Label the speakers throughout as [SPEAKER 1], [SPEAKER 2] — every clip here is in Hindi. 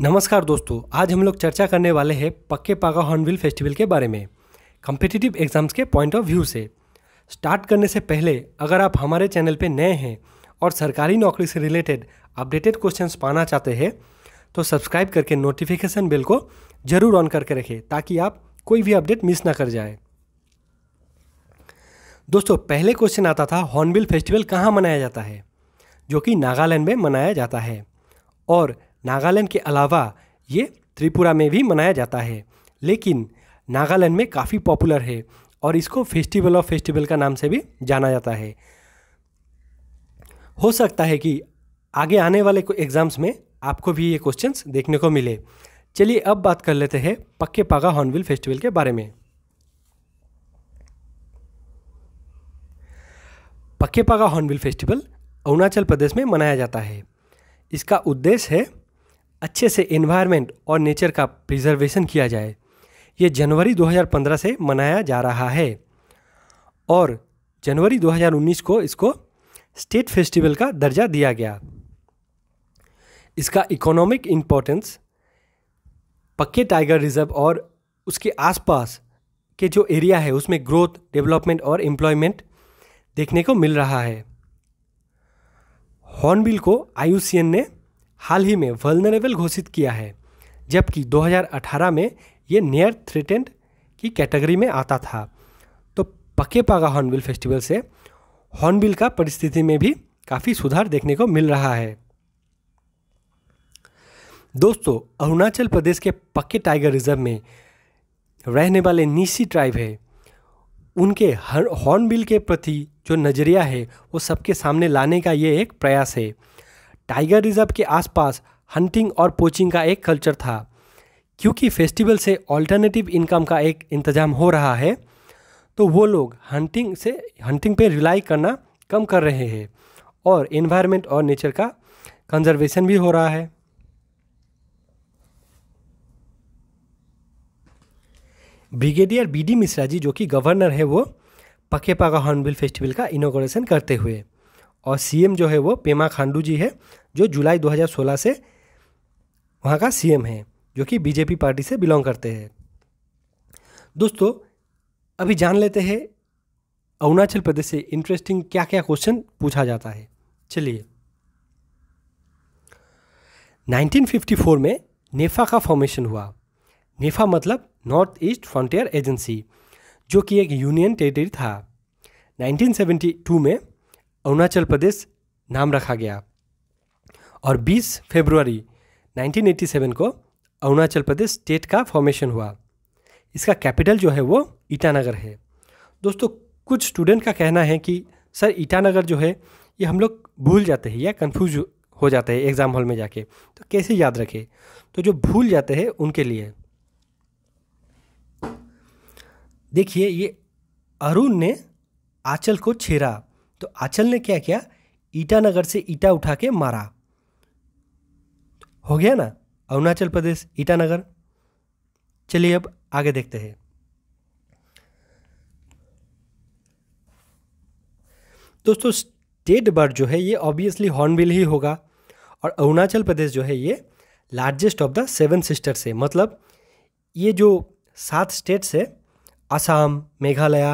[SPEAKER 1] नमस्कार दोस्तों आज हम लोग चर्चा करने वाले हैं पक्के पागा हॉर्नविल फेस्टिवल के बारे में कम्पिटिटिव एग्जाम्स के पॉइंट ऑफ व्यू से स्टार्ट करने से पहले अगर आप हमारे चैनल पर नए हैं और सरकारी नौकरी से रिलेटेड अपडेटेड क्वेश्चंस पाना चाहते हैं तो सब्सक्राइब करके नोटिफिकेशन बिल को ज़रूर ऑन करके रखें ताकि आप कोई भी अपडेट मिस ना कर जाए दोस्तों पहले क्वेश्चन आता था हॉर्नविल फेस्टिवल कहाँ मनाया जाता है जो कि नागालैंड में मनाया जाता है और नागालैंड के अलावा ये त्रिपुरा में भी मनाया जाता है लेकिन नागालैंड में काफ़ी पॉपुलर है और इसको फेस्टिवल ऑफ फेस्टिवल का नाम से भी जाना जाता है हो सकता है कि आगे आने वाले एग्ज़ाम्स में आपको भी ये क्वेश्चंस देखने को मिले चलिए अब बात कर लेते हैं पक्के पागा हॉर्नबिल फेस्टिवल के बारे में पक्के पागा हॉर्नबिल फेस्टिवल अरुणाचल प्रदेश में मनाया जाता है इसका उद्देश्य है अच्छे से इन्वायरमेंट और नेचर का प्रिजर्वेशन किया जाए ये जनवरी 2015 से मनाया जा रहा है और जनवरी 2019 को इसको स्टेट फेस्टिवल का दर्जा दिया गया इसका economic importance Pakke tiger reserve और उसके आसपास के जो एरिया है उसमें ग्रोथ डेवलपमेंट और एम्प्लॉयमेंट देखने को मिल रहा है हॉर्नबिल को आई ने हाल ही में वल्नरेबल घोषित किया है जबकि 2018 में ये नियर थ्रेटेंड की कैटेगरी में आता था तो पके पागा हॉर्नबिल फेस्टिवल से हॉर्नबिल का परिस्थिति में भी काफ़ी सुधार देखने को मिल रहा है दोस्तों अरुणाचल प्रदेश के पक्के टाइगर रिजर्व में रहने वाले नीसी ट्राइब है उनके हॉर्नबिल के प्रति जो नज़रिया है वो सबके सामने लाने का ये एक प्रयास है टाइगर रिजर्व के आसपास हंटिंग और पोचिंग का एक कल्चर था क्योंकि फेस्टिवल से ऑल्टरनेटिव इनकम का एक इंतजाम हो रहा है तो वो लोग हंटिंग से हंटिंग पे रिलाई करना कम कर रहे हैं और इन्वायरमेंट और नेचर का कंजर्वेशन भी हो रहा है brigadier B D Mishra ji जो कि गवर्नर है वो पकेपा का हॉर्नबिल फेस्टिवल का इनोग्रेशन करते हुए और सीएम जो है वो पेमा खांडू जी है जो जुलाई 2016 से वहाँ का सीएम है जो कि बीजेपी पार्टी से बिलोंग करते हैं दोस्तों अभी जान लेते हैं अरुणाचल प्रदेश से इंटरेस्टिंग क्या क्या क्वेश्चन पूछा जाता है चलिए 1954 में नेफा का फॉर्मेशन हुआ नेफा मतलब नॉर्थ ईस्ट फ्रंटियर एजेंसी जो कि एक यूनियन टेरिटरी था 1972 में अरुणाचल प्रदेश नाम रखा गया और 20 फरवरी 1987 को अरुणाचल प्रदेश स्टेट का फॉर्मेशन हुआ इसका कैपिटल जो है वो ईटानगर है दोस्तों कुछ स्टूडेंट का कहना है कि सर ईटानगर जो है ये हम लोग भूल जाते हैं या कन्फ्यूज हो जाते हैं एग्ज़ाम हॉल में जाके तो कैसे याद रखें तो जो भूल जाते हैं उनके लिए देखिए ये अरुण ने आंचल को छेड़ा तो आंचल ने क्या किया ईटानगर से ईटा उठा के मारा हो गया ना अरुणाचल प्रदेश ईटानगर चलिए अब आगे देखते हैं दोस्तों स्टेट बर्ड जो है ये ऑब्वियसली हॉर्नबिल ही होगा और अरुणाचल प्रदेश जो है ये largest of the seven sisters है मतलब ये जो सात स्टेट्स है असम मेघालय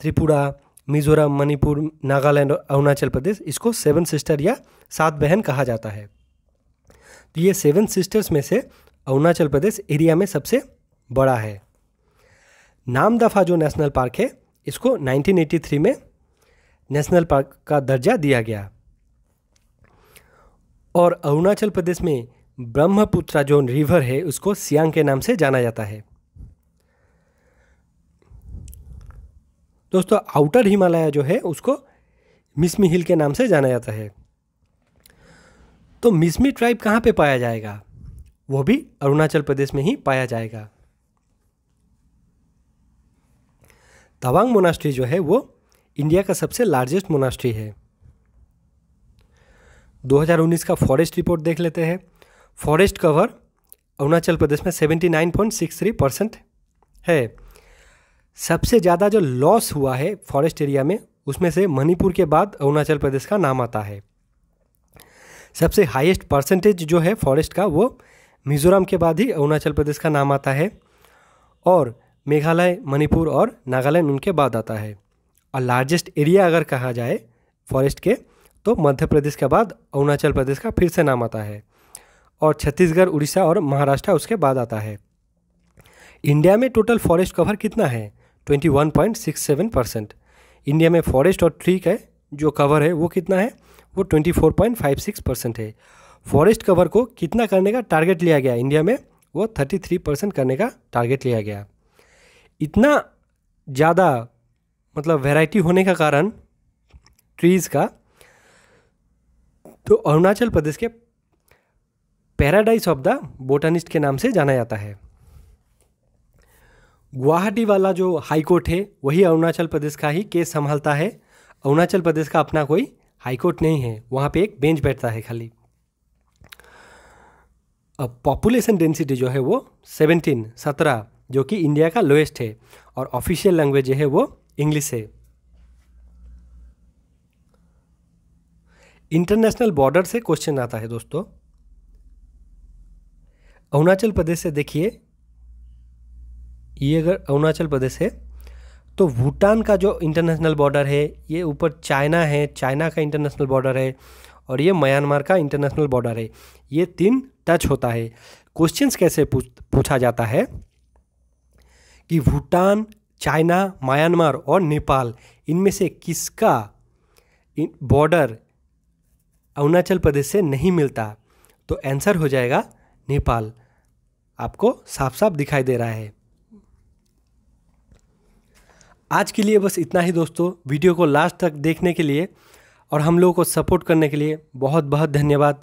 [SPEAKER 1] त्रिपुरा मिजोरम मणिपुर नागालैंड और अरुणाचल प्रदेश इसको सेवन सिस्टर या सात बहन कहा जाता है तो ये सेवन सिस्टर्स में से अरुणाचल प्रदेश एरिया में सबसे बड़ा है नामदफा जो नेशनल पार्क है इसको 1983 में नेशनल पार्क का दर्जा दिया गया और अरुणाचल प्रदेश में ब्रह्मपुत्रा जो रिवर है उसको सियांग के नाम से जाना जाता है दोस्तों आउटर हिमालय जो है उसको मिसमी हिल के नाम से जाना जाता है तो मिसमी ट्राइब कहाँ पे पाया जाएगा वो भी अरुणाचल प्रदेश में ही पाया जाएगा तवांग मोनास्ट्री जो है वो इंडिया का सबसे लार्जेस्ट मोनास्ट्री है 2019 का फॉरेस्ट रिपोर्ट देख लेते हैं फॉरेस्ट कवर अरुणाचल प्रदेश में 79.63 परसेंट है सबसे ज़्यादा जो लॉस हुआ है फॉरेस्ट एरिया में उसमें से मणिपुर के बाद अरुणाचल प्रदेश का नाम आता है सबसे हाईएस्ट परसेंटेज जो है फॉरेस्ट का वो मिज़ोरम के बाद ही अरुणाचल प्रदेश का नाम आता है और मेघालय मणिपुर और नागालैंड उनके बाद आता है और लार्जेस्ट एरिया अगर कहा जाए फॉरेस्ट के तो मध्य प्रदेश के बाद अरुणाचल प्रदेश का फिर से नाम आता है और छत्तीसगढ़ उड़ीसा और महाराष्ट्र उसके बाद आता है इंडिया में टोटल फॉरेस्ट कवर कितना है 21.67 परसेंट इंडिया में फॉरेस्ट और ट्री का जो कवर है वो कितना है वो 24.56 परसेंट है फॉरेस्ट कवर को कितना करने का टारगेट लिया गया इंडिया में वो 33 परसेंट करने का टारगेट लिया गया इतना ज़्यादा मतलब वैरायटी होने का कारण ट्रीज़ का तो अरुणाचल प्रदेश के पैराडाइज ऑफ द बोटानिस्ट के नाम से जाना जाता है गुवाहाटी वाला जो हाई कोर्ट है वही अरुणाचल प्रदेश का ही केस संभालता है अरुणाचल प्रदेश का अपना कोई हाई कोर्ट नहीं है वहाँ पे एक बेंच बैठता है खाली अब पॉपुलेशन डेंसिटी जो है वो सेवनटीन सत्रह जो कि इंडिया का लोएस्ट है और ऑफिशियल लैंग्वेज है वो इंग्लिश है इंटरनेशनल बॉर्डर से क्वेश्चन आता है दोस्तों अरुणाचल प्रदेश से देखिए ये अगर अरुणाचल प्रदेश है तो भूटान का जो इंटरनेशनल बॉर्डर है ये ऊपर चाइना है चाइना का इंटरनेशनल बॉर्डर है और ये म्यांमार का इंटरनेशनल बॉर्डर है ये तीन टच होता है क्वेश्चंस कैसे पूछ पूछा जाता है कि भूटान चाइना म्यांमार और नेपाल इनमें से किसका बॉर्डर अरुणाचल प्रदेश से नहीं मिलता तो आंसर हो जाएगा नेपाल आपको साफ साफ दिखाई दे रहा है आज के लिए बस इतना ही दोस्तों वीडियो को लास्ट तक देखने के लिए और हम लोगों को सपोर्ट करने के लिए बहुत बहुत धन्यवाद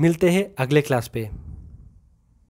[SPEAKER 1] मिलते हैं अगले क्लास पे